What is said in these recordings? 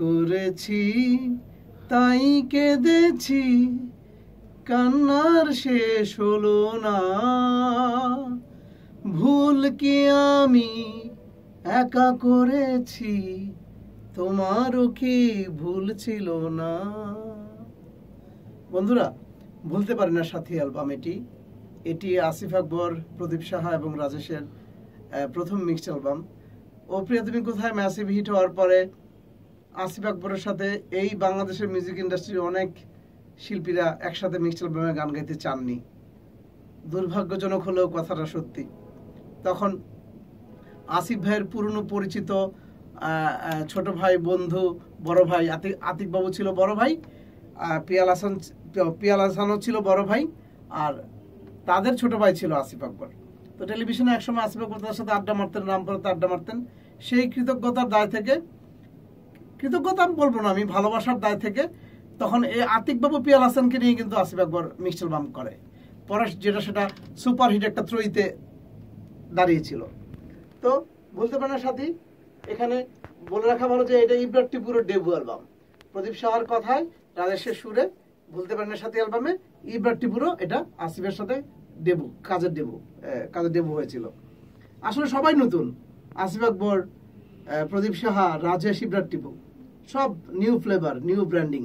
করেছি তাই কেঁদেছি কান্নার শেষ হলো না ভুল কি আমি একা করেছি তোমারও কি ভুল ছিল না বন্ধুরা ভুলতে পারে না সাথী অ্যালবাম এটি এটি আসিফ আকবর প্রদীপ সাহা এবং রাজেশের প্রথম মিক্সড অ্যালবাম ও প্রিয়া তুমি কোথায় ম্যাসিভ হিট হওয়ার পরে আসিফ আকবরের সাথে এই বাংলাদেশের মিউজিক ইন্ডাস্ট্রির অনেক শিল্পীরা একসাথে মিক্সড অ্যালবামে গান গাইতে চাননি দুর্ভাগ্যজনক হলেও কথাটা সত্যি তখন আসিফ ভাইয়ের পুরনো পরিচিত ছোট ভাই বন্ধু বড় ভাই আতিক আতিকবাবু ছিল বড় ভাই পিয়াল হাসান পিয়াল হাসানও ছিল বড় ভাই আর তাদের ছোট ভাই ছিল আসিফ আকবর তো টেলিভিশনে একসময় আসিফ আকবর তাদের সাথে আড্ডা মারতেন রামপুরাতে আড্ডা মারতেন সেই কৃতজ্ঞতার দায় থেকে কৃতজ্ঞতা আমি বলবো না আমি ভালোবাসার দায় থেকে তখন এই আতিকবাবু পিয়াল হাসানকে নিয়ে কিন্তু আসিফ আকবর মিক্সচার বাম করে পরে যেটা সেটা সুপারহিট একটা ত্রয়ীতে দাঁড়িয়েছিল তো বলতে পারেন সাথী এখানে বলে রাখা ভালো যে এটা ইব্রার টিপুরের ডেবু অ্যালবাম প্রদীপ সাহার কথায় রাজেশের সুরে বলতে পারেন সাথী অ্যালবামে ইব্রার টিপুরও এটা আসিফের সাথে ডেবু কাজের ডেবু কাজের ডেবু হয়েছিল আসলে সবাই নতুন আসিফ আকবর প্রদীপ সাহা রাজেশ ইব্রাট টিপু সব নিউ ফ্লেভার নিউ ব্র্যান্ডিং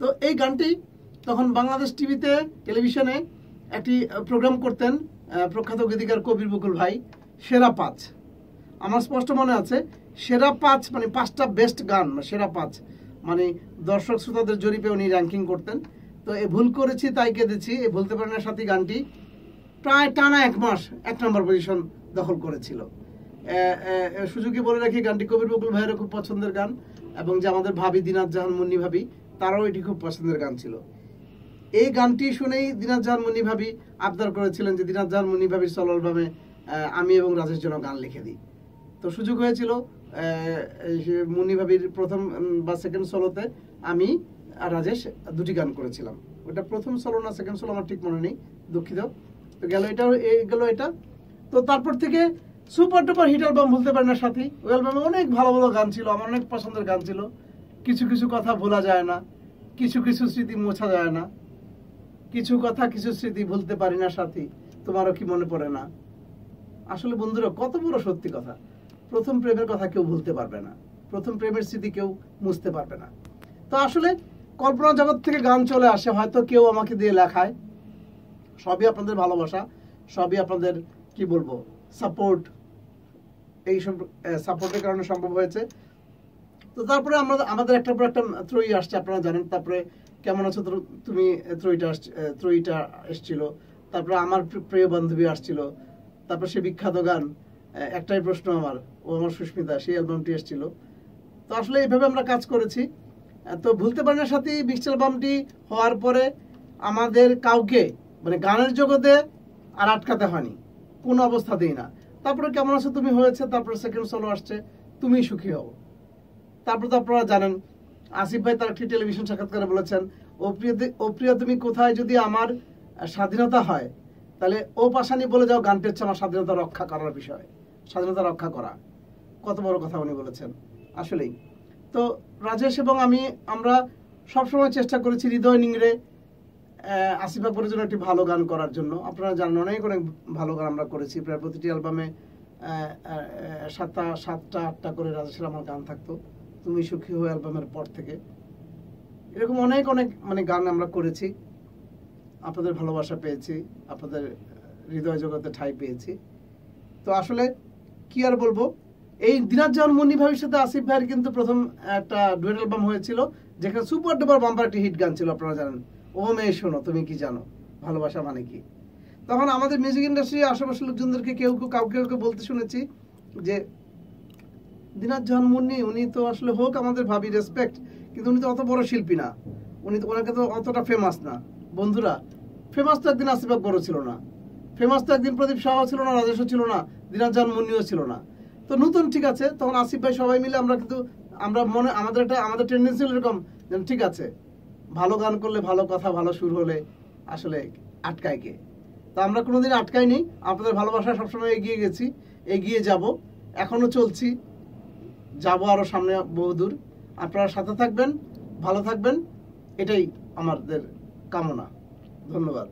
তো এই গানটি তখন বাংলাদেশ টিভিতে টেলিভিশনে একটি প্রোগ্রাম করতেন প্রখ্যাত গীতিকার কবির বকুল ভাই সেরা পাঁচ আমার স্পষ্ট মনে আছে সেরা পাঁচ মানে পাঁচটা বেস্ট গান মানে সেরা পাঁচ মানে দর্শক শ্রোতাদের জরিপে উনি র্যাঙ্কিং করতেন তো এ ভুল করেছি তাই কেঁদেছি এ ভুলতে পারে না সাথী গানটি প্রায় টানা এক মাস এক নম্বর পজিশন দখল করেছিল সুযোগে বলে রাখি গানটি কবির বকুল ভাইয়েরও খুব পছন্দের গান এবং যে আমাদের ভাবি দিনাত জাহান মুন্নি ভাবি তারাও এটি খুব পছন্দের গান ছিল এই গানটি শুনেই দিনাত জাহান মুন্নি ভাবি আবদার করেছিলেন যে দিনাত জাহান মুন্নি ভাবির সলভাবে আমি এবং রাজের জন্য গান লিখে দিই তো সুযোগ হয়েছিল মুন্নি ভাবির প্রথম বা সেকেন্ড সলোতে আমি আর রাজেশ দুটি গান করেছিলাম ওটা প্রথম সলো না সেকেন্ড সলো আমার ঠিক মনে নেই দুঃখিত তো গেল এটা গেল এটা তো তারপর থেকে সুপার টুপার হিট অ্যালবাম ভুলতে পারি না সাথী ওই অ্যালবামে অনেক ভালো ভালো গান ছিল আমার অনেক পছন্দের গান ছিল কিছু কিছু কথা ভোলা যায় না কিছু কিছু স্মৃতি মোছা যায় না কিছু কথা কিছু স্মৃতি ভুলতে পারি না সাথী তোমারও কি মনে পড়ে না আসলে বন্ধুরা কত বড় সত্যি কথা প্রথম প্রেমের কথা কেউ ভুলতে পারবে না প্রথম প্রেমের স্মৃতি কেউ মুছতে পারবে না তো আসলে কল্পনা জগৎ থেকে গান চলে আসে হয়তো কেউ আমাকে দিয়ে লেখায় সবই আপনাদের ভালোবাসা সবই আপনাদের কি বলবো সাপোর্ট এই সাপোর্টের কারণে সম্ভব হয়েছে তো তারপরে আমরা আমাদের একটা পর একটা ত্রয়ী আসছে আপনারা জানেন তারপরে কেমন আছো তুমি ত্রয়ীটা ত্রয়ীটা এসছিল তারপরে আমার প্রিয় বান্ধবী আসছিল তারপর সে বিখ্যাত গান একটাই প্রশ্ন আমার ও আমার সুস্মিতা সেই অ্যালবামটি এসছিল তো আসলে এইভাবে আমরা কাজ করেছি তো ভুলতে পারি না সাথে মিক্সড অ্যালবামটি হওয়ার পরে আমাদের কাউকে মানে গানের জগতে আর আটকাতে হয়নি কোনো অবস্থাতেই না তারপরে কেমন আছো তুমি হয়েছে তারপরে সেকেন্ড সলো আসছে তুমি সুখী হও তারপর তো আপনারা জানেন আসিফ ভাই তার একটি টেলিভিশন সাক্ষাৎকারে বলেছেন ও প্রিয়া তুমি কোথায় যদি আমার স্বাধীনতা হয় তাহলে ও পাশানি বলে যাও গানটি হচ্ছে আমার স্বাধীনতা রক্ষা করার বিষয় স্বাধীনতা রক্ষা করা কত বড় কথা উনি বলেছেন আসলেই তো রাজেশ এবং আমি আমরা সবসময় চেষ্টা করেছি হৃদয় নিংড়ে আসিফ আকবরের জন্য একটি ভালো গান করার জন্য আপনারা জানেন অনেক অনেক ভালো গান আমরা করেছি প্রায় প্রতিটি অ্যালবামে সাতটা সাতটা আটটা করে রাজেশের আমার গান থাকতো তুমি সুখী হয়ে অ্যালবামের পর থেকে এরকম অনেক অনেক মানে গান আমরা করেছি আপনাদের ভালোবাসা পেয়েছি আপনাদের হৃদয় জগতে ঠাই পেয়েছি তো আসলে কি আর বলবো এই দিনাজ জাহান মুন্নি ভাবির সাথে আসিফ ভাইয়ের কিন্তু প্রথম একটা ডুয়েট অ্যালবাম হয়েছিল যেখানে সুপার ডুপার বাম্পার একটি হিট গান ছিল আপনারা জানেন ও মেয়ে শোনো তুমি কি জানো ভালোবাসা মানে কি তখন আমাদের মিউজিক ইন্ডাস্ট্রি আশেপাশে লোকজনদেরকে কেউ কেউ কাউকে কাউকে বলতে শুনেছি যে দিনাজ জাহান মুন্নি উনি তো আসলে হোক আমাদের ভাবি রেসপেক্ট কিন্তু উনি তো অত বড় শিল্পী না উনি তো ওনাকে তো অতটা ফেমাস না বন্ধুরা ফেমাস তো একদিন আসিফাক বড় ছিল না ফেমাস তো একদিন প্রদীপ শাহ ছিল না রাজেশও ছিল না দিনাজ জাহান মুন্নিও ছিল না তো নতুন ঠিক আছে তখন আসিফ ভাই সবাই মিলে আমরা কিন্তু আমরা মনে আমাদের একটা আমাদের টেন্ডেন্সি এরকম ঠিক আছে ভালো গান করলে ভালো কথা ভালো সুর হলে আসলে আটকায় কে তা আমরা কোনোদিন আটকাই নি আপনাদের ভালোবাসা সবসময় এগিয়ে গেছি এগিয়ে যাব এখনও চলছি যাব আরও সামনে বহুদূর আপনারা সাথে থাকবেন ভালো থাকবেন এটাই আমাদের কামনা ধন্যবাদ